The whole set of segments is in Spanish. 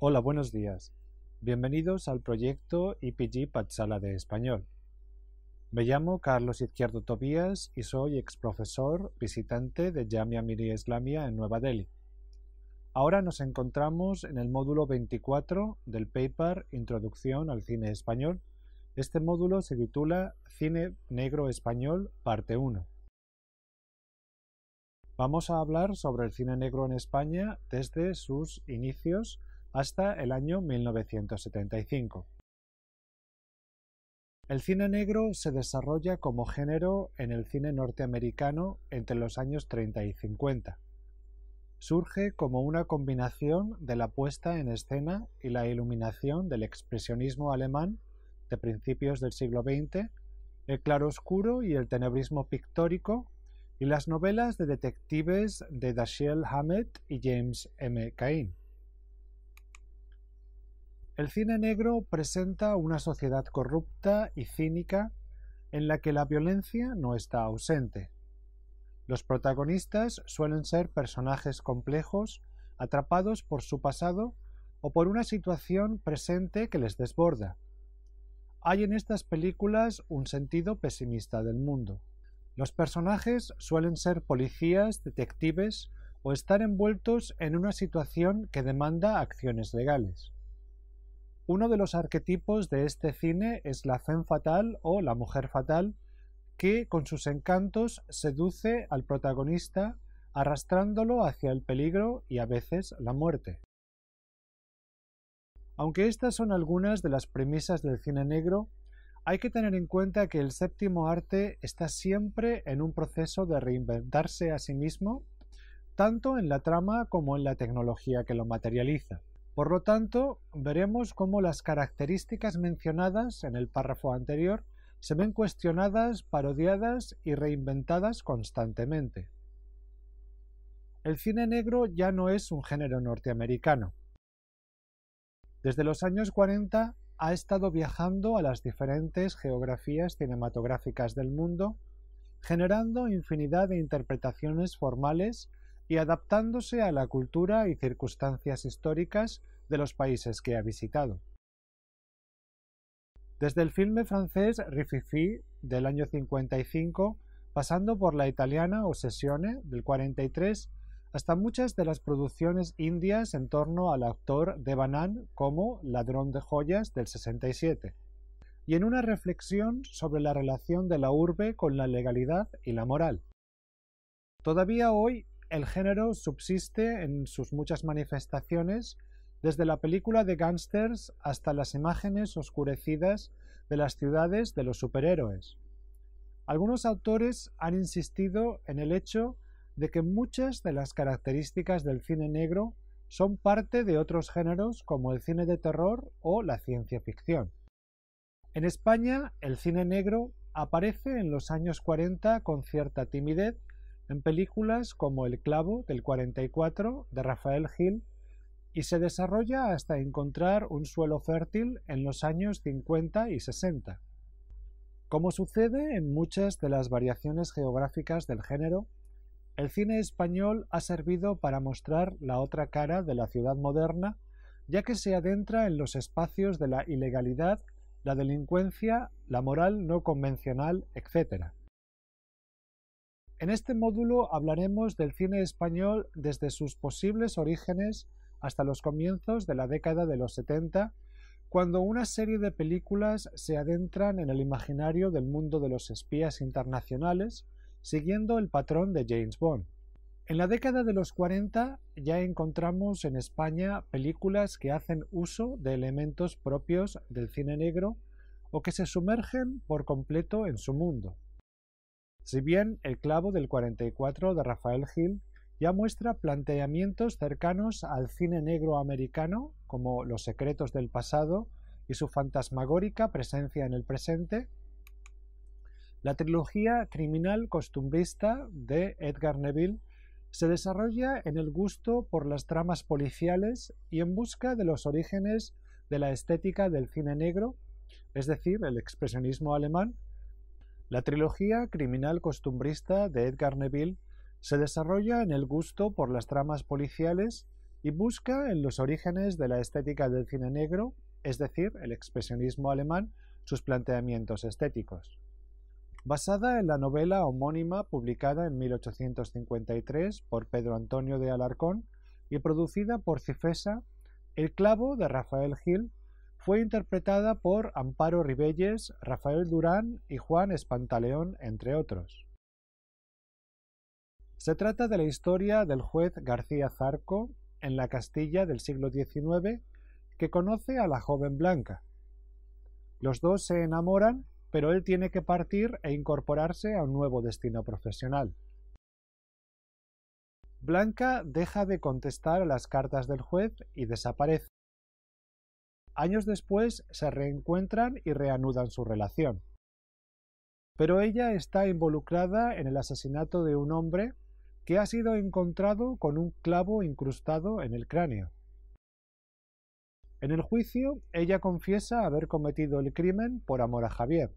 Hola, buenos días. Bienvenidos al proyecto IPG Patsala de Español. Me llamo Carlos Izquierdo Tobías y soy ex profesor visitante de Jamia Millia Islamia en Nueva Delhi. Ahora nos encontramos en el módulo 24 del paper Introducción al cine español. Este módulo se titula Cine Negro Español, parte 1. Vamos a hablar sobre el cine negro en España desde sus inicios hasta el año 1975. El cine negro se desarrolla como género en el cine norteamericano entre los años 30 y 50. Surge como una combinación de la puesta en escena y la iluminación del expresionismo alemán de principios del siglo XX, el claroscuro y el tenebrismo pictórico y las novelas de detectives de Dashiell Hammett y James M. Cain. El cine negro presenta una sociedad corrupta y cínica en la que la violencia no está ausente. Los protagonistas suelen ser personajes complejos, atrapados por su pasado o por una situación presente que les desborda. Hay en estas películas un sentido pesimista del mundo. Los personajes suelen ser policías, detectives o estar envueltos en una situación que demanda acciones legales. Uno de los arquetipos de este cine es la femme fatal o la mujer fatal, que con sus encantos seduce al protagonista arrastrándolo hacia el peligro y a veces la muerte. Aunque estas son algunas de las premisas del cine negro, hay que tener en cuenta que el séptimo arte está siempre en un proceso de reinventarse a sí mismo, tanto en la trama como en la tecnología que lo materializa. Por lo tanto, veremos cómo las características mencionadas en el párrafo anterior se ven cuestionadas, parodiadas y reinventadas constantemente. El cine negro ya no es un género norteamericano. Desde los años 40 ha estado viajando a las diferentes geografías cinematográficas del mundo, generando infinidad de interpretaciones formales y adaptándose a la cultura y circunstancias históricas de los países que ha visitado. Desde el filme francés Rififi del año 55, pasando por la italiana Ossessione del 43, hasta muchas de las producciones indias en torno al actor Banán como Ladrón de Joyas del 67, y en una reflexión sobre la relación de la urbe con la legalidad y la moral. Todavía hoy el género subsiste en sus muchas manifestaciones, desde la película de gángsters hasta las imágenes oscurecidas de las ciudades de los superhéroes. Algunos autores han insistido en el hecho de que muchas de las características del cine negro son parte de otros géneros como el cine de terror o la ciencia ficción. En España, el cine negro aparece en los años 40 con cierta timidez en películas como El clavo del 44 de Rafael Gil y se desarrolla hasta encontrar un suelo fértil en los años 50 y 60. Como sucede en muchas de las variaciones geográficas del género, el cine español ha servido para mostrar la otra cara de la ciudad moderna, ya que se adentra en los espacios de la ilegalidad, la delincuencia, la moral no convencional, etc. En este módulo hablaremos del cine español desde sus posibles orígenes hasta los comienzos de la década de los 70, cuando una serie de películas se adentran en el imaginario del mundo de los espías internacionales, siguiendo el patrón de James Bond. En la década de los 40 ya encontramos en España películas que hacen uso de elementos propios del cine negro o que se sumergen por completo en su mundo. Si bien El clavo del 44 de Rafael Hill ya muestra planteamientos cercanos al cine negro americano, como Los secretos del pasado y su fantasmagórica presencia en el presente, la trilogía criminal costumbrista de Edgar Neville se desarrolla en el gusto por las tramas policiales y en busca de los orígenes de la estética del cine negro, es decir, el expresionismo alemán, la trilogía criminal costumbrista de Edgar Neville se desarrolla en el gusto por las tramas policiales y busca en los orígenes de la estética del cine negro, es decir, el expresionismo alemán, sus planteamientos estéticos. Basada en la novela homónima publicada en 1853 por Pedro Antonio de Alarcón y producida por Cifesa, El clavo de Rafael Gil fue interpretada por Amparo Ribelles, Rafael Durán y Juan Espantaleón, entre otros. Se trata de la historia del juez García Zarco, en la Castilla del siglo XIX, que conoce a la joven Blanca. Los dos se enamoran, pero él tiene que partir e incorporarse a un nuevo destino profesional. Blanca deja de contestar a las cartas del juez y desaparece. Años después se reencuentran y reanudan su relación. Pero ella está involucrada en el asesinato de un hombre que ha sido encontrado con un clavo incrustado en el cráneo. En el juicio, ella confiesa haber cometido el crimen por amor a Javier.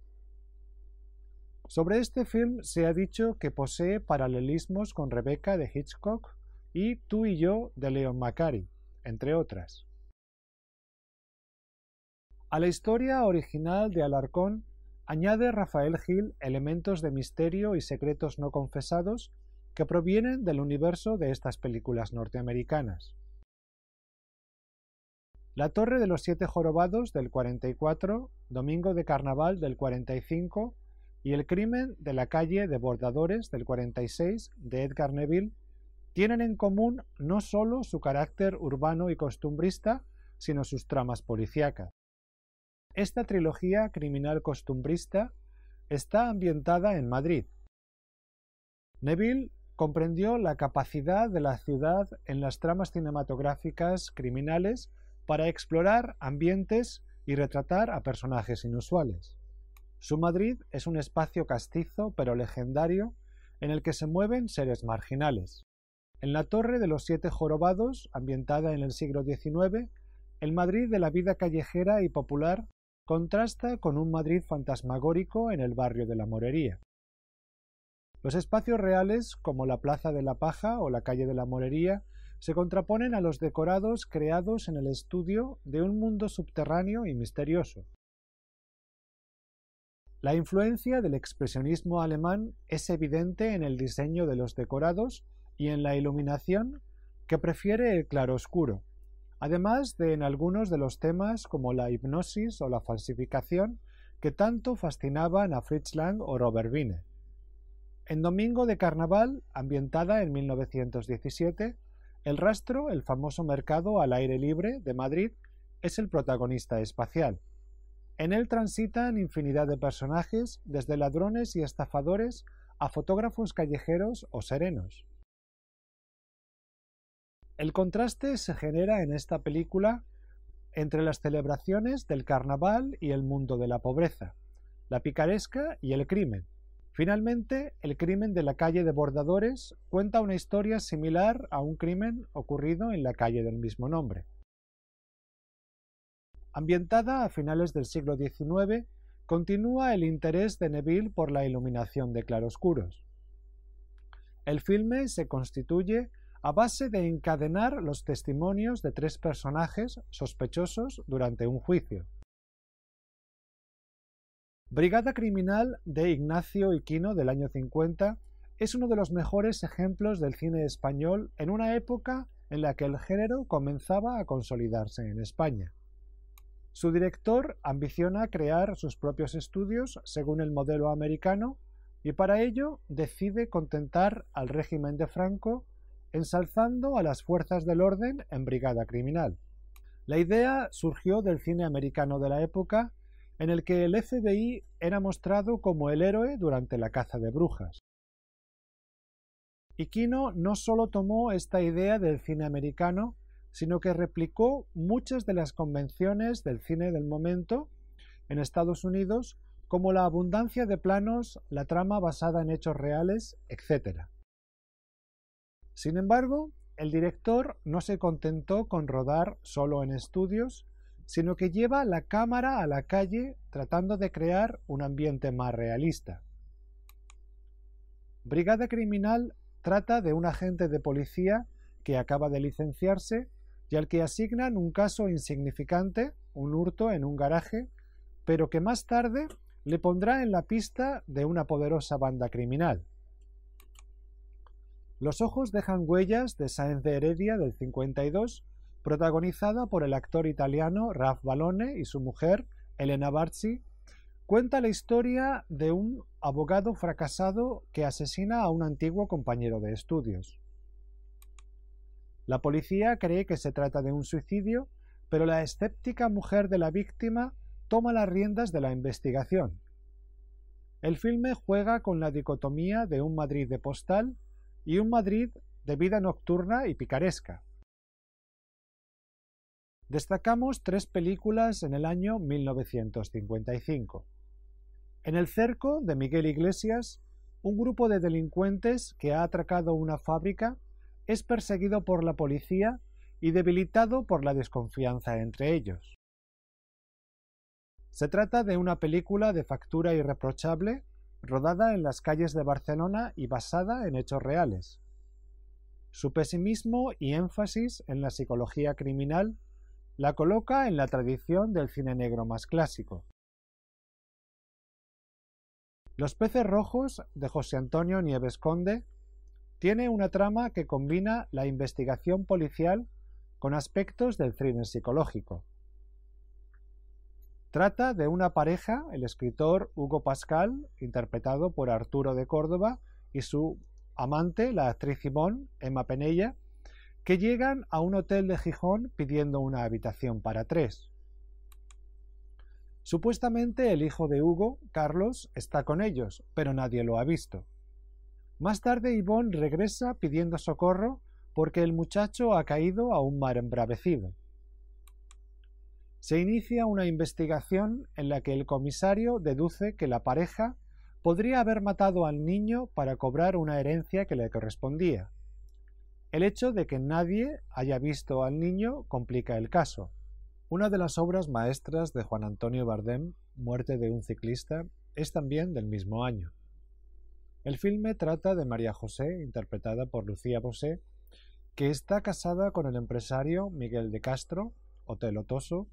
Sobre este film se ha dicho que posee paralelismos con Rebecca de Hitchcock y Tú y yo de Leon Macari, entre otras. A la historia original de Alarcón añade Rafael Gil elementos de misterio y secretos no confesados que provienen del universo de estas películas norteamericanas. La Torre de los Siete Jorobados del 44, Domingo de Carnaval del 45 y El Crimen de la Calle de Bordadores del 46 de Edgar Neville tienen en común no solo su carácter urbano y costumbrista, sino sus tramas policíacas. Esta trilogía criminal costumbrista está ambientada en Madrid. Neville comprendió la capacidad de la ciudad en las tramas cinematográficas criminales para explorar ambientes y retratar a personajes inusuales. Su Madrid es un espacio castizo pero legendario en el que se mueven seres marginales. En la Torre de los Siete Jorobados, ambientada en el siglo XIX, el Madrid de la vida callejera y popular contrasta con un Madrid fantasmagórico en el barrio de la Morería. Los espacios reales, como la Plaza de la Paja o la Calle de la Morería, se contraponen a los decorados creados en el estudio de un mundo subterráneo y misterioso. La influencia del expresionismo alemán es evidente en el diseño de los decorados y en la iluminación, que prefiere el claroscuro, además de en algunos de los temas como la hipnosis o la falsificación que tanto fascinaban a Fritz Lang o Robert Wiener. En Domingo de Carnaval, ambientada en 1917, El Rastro, el famoso mercado al aire libre de Madrid, es el protagonista espacial. En él transitan infinidad de personajes, desde ladrones y estafadores a fotógrafos callejeros o serenos. El contraste se genera en esta película entre las celebraciones del carnaval y el mundo de la pobreza, la picaresca y el crimen. Finalmente, el crimen de la calle de Bordadores cuenta una historia similar a un crimen ocurrido en la calle del mismo nombre. Ambientada a finales del siglo XIX, continúa el interés de Neville por la iluminación de claroscuros. El filme se constituye a base de encadenar los testimonios de tres personajes sospechosos durante un juicio. Brigada Criminal de Ignacio Iquino del año 50 es uno de los mejores ejemplos del cine español en una época en la que el género comenzaba a consolidarse en España. Su director ambiciona crear sus propios estudios según el modelo americano y para ello decide contentar al régimen de Franco ensalzando a las fuerzas del orden en Brigada Criminal. La idea surgió del cine americano de la época, en el que el FBI era mostrado como el héroe durante la caza de brujas. Iquino no solo tomó esta idea del cine americano, sino que replicó muchas de las convenciones del cine del momento en Estados Unidos, como la abundancia de planos, la trama basada en hechos reales, etc. Sin embargo, el director no se contentó con rodar solo en estudios, sino que lleva la cámara a la calle tratando de crear un ambiente más realista. Brigada Criminal trata de un agente de policía que acaba de licenciarse y al que asignan un caso insignificante, un hurto en un garaje, pero que más tarde le pondrá en la pista de una poderosa banda criminal. Los ojos dejan huellas de Sáenz de Heredia del 52, protagonizada por el actor italiano Raf Balone y su mujer Elena Barzi, cuenta la historia de un abogado fracasado que asesina a un antiguo compañero de estudios. La policía cree que se trata de un suicidio, pero la escéptica mujer de la víctima toma las riendas de la investigación. El filme juega con la dicotomía de un Madrid de postal y un Madrid de vida nocturna y picaresca. Destacamos tres películas en el año 1955. En El Cerco de Miguel Iglesias, un grupo de delincuentes que ha atracado una fábrica es perseguido por la policía y debilitado por la desconfianza entre ellos. Se trata de una película de factura irreprochable rodada en las calles de Barcelona y basada en hechos reales. Su pesimismo y énfasis en la psicología criminal la coloca en la tradición del cine negro más clásico. Los peces rojos de José Antonio Nieves Conde tiene una trama que combina la investigación policial con aspectos del thriller psicológico. Trata de una pareja, el escritor Hugo Pascal, interpretado por Arturo de Córdoba, y su amante, la actriz Simón, Emma Penella, que llegan a un hotel de Gijón pidiendo una habitación para tres. Supuestamente el hijo de Hugo, Carlos, está con ellos, pero nadie lo ha visto. Más tarde Yvonne regresa pidiendo socorro porque el muchacho ha caído a un mar embravecido. Se inicia una investigación en la que el comisario deduce que la pareja podría haber matado al niño para cobrar una herencia que le correspondía. El hecho de que nadie haya visto al niño complica el caso. Una de las obras maestras de Juan Antonio Bardem, Muerte de un ciclista, es también del mismo año. El filme trata de María José, interpretada por Lucía Bosé, que está casada con el empresario Miguel de Castro, Hotel Otoso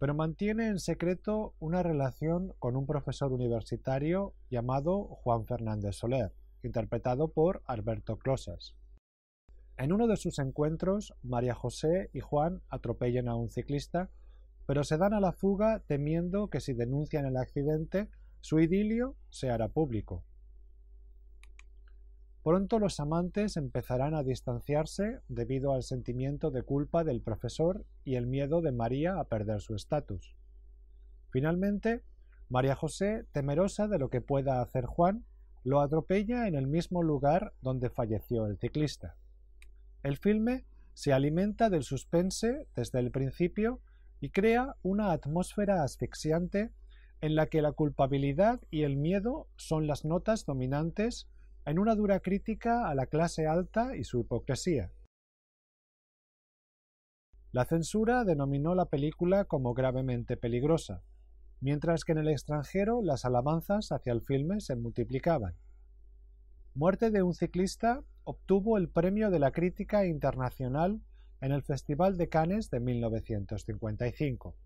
pero mantiene en secreto una relación con un profesor universitario llamado Juan Fernández Soler, interpretado por Alberto Closas. En uno de sus encuentros, María José y Juan atropellan a un ciclista, pero se dan a la fuga temiendo que si denuncian el accidente, su idilio se hará público. Pronto los amantes empezarán a distanciarse debido al sentimiento de culpa del profesor y el miedo de María a perder su estatus. Finalmente, María José, temerosa de lo que pueda hacer Juan, lo atropella en el mismo lugar donde falleció el ciclista. El filme se alimenta del suspense desde el principio y crea una atmósfera asfixiante en la que la culpabilidad y el miedo son las notas dominantes en una dura crítica a la clase alta y su hipocresía. La censura denominó la película como gravemente peligrosa, mientras que en el extranjero las alabanzas hacia el filme se multiplicaban. Muerte de un ciclista obtuvo el premio de la crítica internacional en el Festival de Cannes de 1955.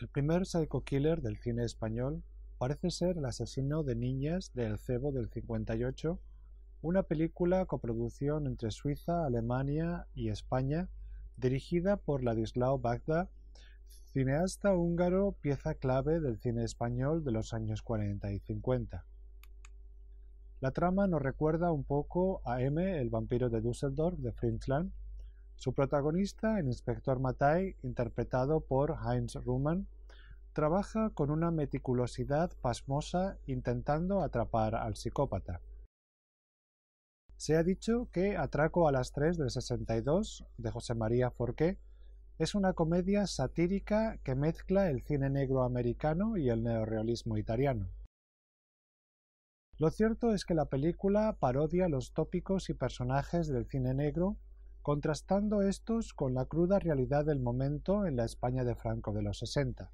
El primer psycho killer del cine español Parece ser el asesino de niñas de Cebo del 58, una película coproducción entre Suiza, Alemania y España, dirigida por Ladislao Bagda, cineasta húngaro, pieza clave del cine español de los años 40 y 50. La trama nos recuerda un poco a M, el vampiro de Düsseldorf de Lang, su protagonista, el inspector Matai, interpretado por Heinz Ruhmann, Trabaja con una meticulosidad pasmosa intentando atrapar al psicópata. Se ha dicho que Atraco a las 3 del 62 de José María Forqué es una comedia satírica que mezcla el cine negro americano y el neorrealismo italiano. Lo cierto es que la película parodia los tópicos y personajes del cine negro, contrastando estos con la cruda realidad del momento en la España de Franco de los 60.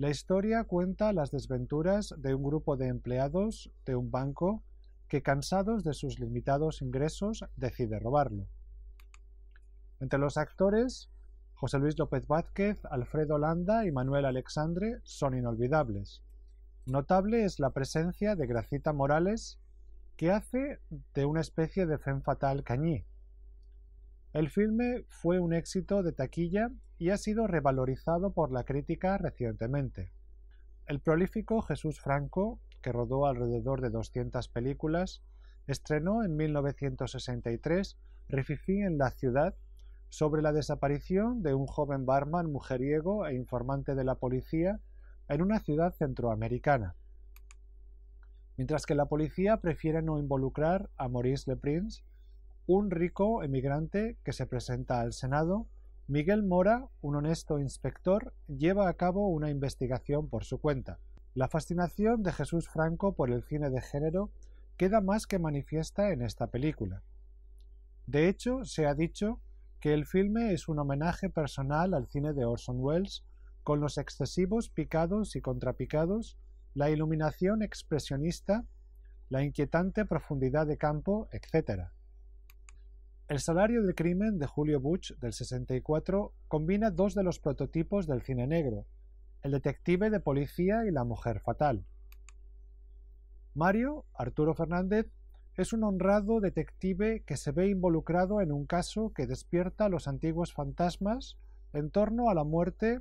La historia cuenta las desventuras de un grupo de empleados de un banco que cansados de sus limitados ingresos decide robarlo. Entre los actores, José Luis López Vázquez, Alfredo Landa y Manuel Alexandre son inolvidables. Notable es la presencia de Gracita Morales, que hace de una especie de femme fatal cañí. El filme fue un éxito de taquilla y ha sido revalorizado por la crítica recientemente. El prolífico Jesús Franco, que rodó alrededor de 200 películas, estrenó en 1963 Rififi en la ciudad sobre la desaparición de un joven barman mujeriego e informante de la policía en una ciudad centroamericana. Mientras que la policía prefiere no involucrar a Maurice Le Prince, un rico emigrante que se presenta al Senado Miguel Mora, un honesto inspector, lleva a cabo una investigación por su cuenta. La fascinación de Jesús Franco por el cine de género queda más que manifiesta en esta película. De hecho, se ha dicho que el filme es un homenaje personal al cine de Orson Welles, con los excesivos picados y contrapicados, la iluminación expresionista, la inquietante profundidad de campo, etc. El salario del crimen de Julio Butch del 64 combina dos de los prototipos del cine negro, el detective de policía y la mujer fatal. Mario, Arturo Fernández, es un honrado detective que se ve involucrado en un caso que despierta los antiguos fantasmas en torno a la muerte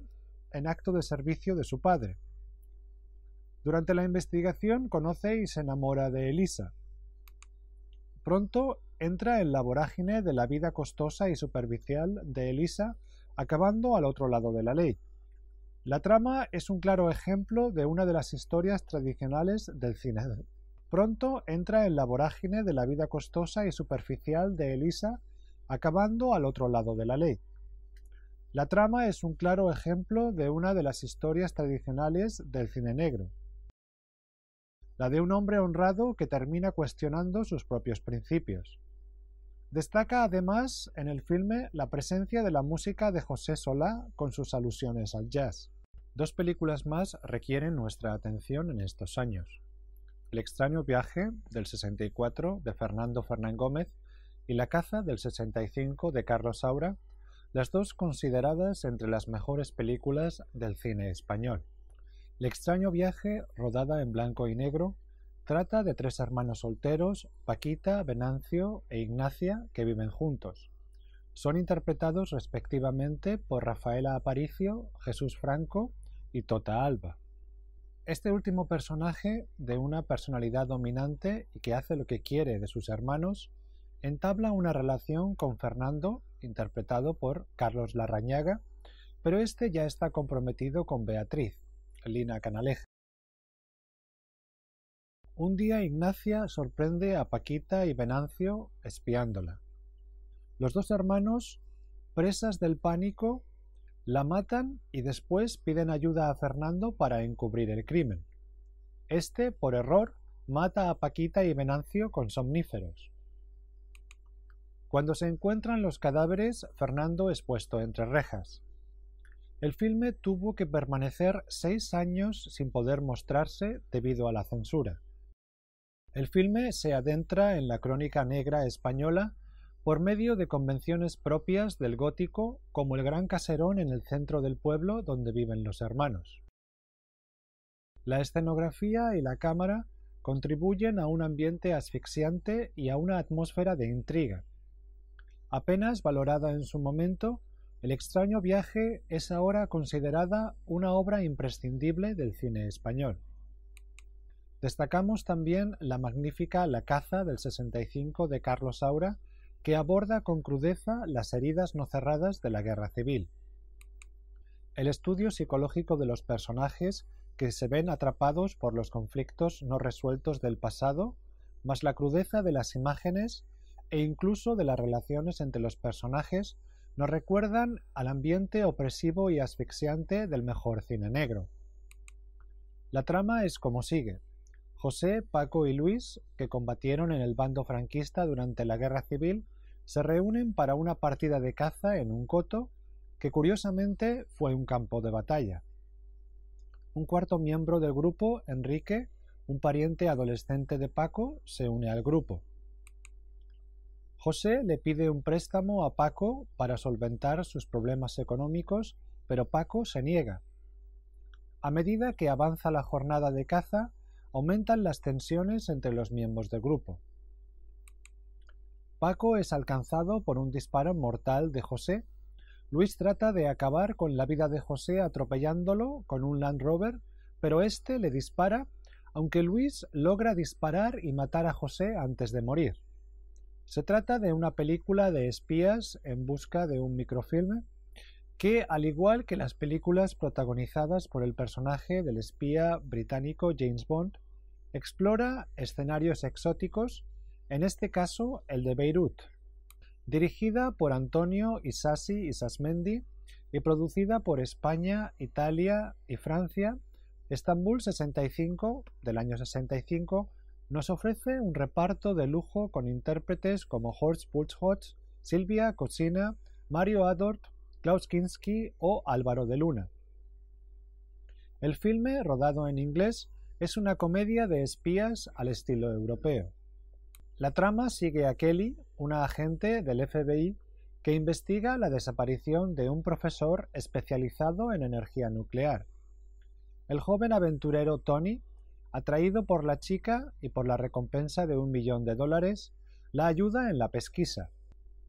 en acto de servicio de su padre. Durante la investigación conoce y se enamora de Elisa. Pronto entra en la vorágine de la vida costosa y superficial de Elisa, acabando al otro lado de la ley. La trama es un claro ejemplo de una de las historias tradicionales del cine. negro. Pronto entra en la vorágine de la vida costosa y superficial de Elisa, acabando al otro lado de la ley. La trama es un claro ejemplo de una de las historias tradicionales del cine negro, la de un hombre honrado que termina cuestionando sus propios principios. Destaca además en el filme la presencia de la música de José Solá con sus alusiones al jazz. Dos películas más requieren nuestra atención en estos años. El extraño viaje del 64 de Fernando Fernán Gómez y La caza del 65 de Carlos Saura, las dos consideradas entre las mejores películas del cine español. El extraño viaje, rodada en blanco y negro, trata de tres hermanos solteros, Paquita, Venancio e Ignacia, que viven juntos. Son interpretados respectivamente por Rafaela Aparicio, Jesús Franco y Tota Alba. Este último personaje, de una personalidad dominante y que hace lo que quiere de sus hermanos, entabla una relación con Fernando, interpretado por Carlos Larrañaga, pero este ya está comprometido con Beatriz, Lina Canaleja. Un día Ignacia sorprende a Paquita y Venancio espiándola. Los dos hermanos, presas del pánico, la matan y después piden ayuda a Fernando para encubrir el crimen. Este, por error, mata a Paquita y Venancio con somníferos. Cuando se encuentran los cadáveres, Fernando es puesto entre rejas. El filme tuvo que permanecer seis años sin poder mostrarse debido a la censura. El filme se adentra en la crónica negra española por medio de convenciones propias del gótico como el gran caserón en el centro del pueblo donde viven los hermanos. La escenografía y la cámara contribuyen a un ambiente asfixiante y a una atmósfera de intriga. Apenas valorada en su momento, El extraño viaje es ahora considerada una obra imprescindible del cine español. Destacamos también la magnífica La caza del 65 de Carlos Saura, que aborda con crudeza las heridas no cerradas de la guerra civil. El estudio psicológico de los personajes que se ven atrapados por los conflictos no resueltos del pasado, más la crudeza de las imágenes e incluso de las relaciones entre los personajes, nos recuerdan al ambiente opresivo y asfixiante del mejor cine negro. La trama es como sigue. José, Paco y Luis, que combatieron en el bando franquista durante la Guerra Civil, se reúnen para una partida de caza en un coto, que curiosamente fue un campo de batalla. Un cuarto miembro del grupo, Enrique, un pariente adolescente de Paco, se une al grupo. José le pide un préstamo a Paco para solventar sus problemas económicos, pero Paco se niega. A medida que avanza la jornada de caza, aumentan las tensiones entre los miembros del grupo. Paco es alcanzado por un disparo mortal de José. Luis trata de acabar con la vida de José atropellándolo con un Land Rover, pero este le dispara, aunque Luis logra disparar y matar a José antes de morir. Se trata de una película de espías en busca de un microfilme que, al igual que las películas protagonizadas por el personaje del espía británico James Bond, explora escenarios exóticos, en este caso el de Beirut. Dirigida por Antonio Isasi Isasmendi y producida por España, Italia y Francia, Estambul 65, del año 65, nos ofrece un reparto de lujo con intérpretes como Horst Pulchhotz, Silvia Cocina, Mario Adort, Klaus Kinski o Álvaro de Luna. El filme, rodado en inglés, es una comedia de espías al estilo europeo. La trama sigue a Kelly, una agente del FBI que investiga la desaparición de un profesor especializado en energía nuclear. El joven aventurero Tony, atraído por la chica y por la recompensa de un millón de dólares, la ayuda en la pesquisa.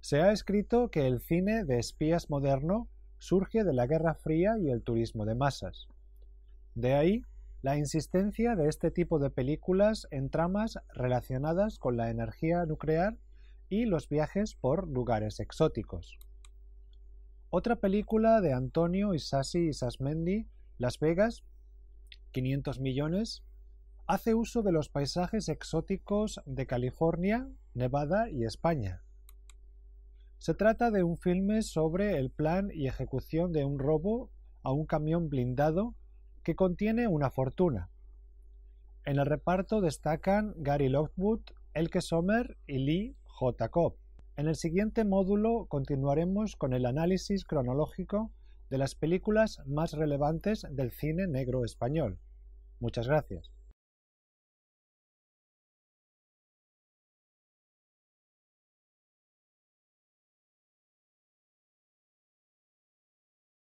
Se ha escrito que el cine de espías moderno surge de la Guerra Fría y el turismo de masas. De ahí la insistencia de este tipo de películas en tramas relacionadas con la energía nuclear y los viajes por lugares exóticos. Otra película de Antonio Isasi Isasmendi, Las Vegas, 500 millones, hace uso de los paisajes exóticos de California, Nevada y España. Se trata de un filme sobre el plan y ejecución de un robo a un camión blindado que contiene una fortuna. En el reparto destacan Gary Lockwood, Elke Sommer y Lee J. Cobb. En el siguiente módulo continuaremos con el análisis cronológico de las películas más relevantes del cine negro español. Muchas gracias.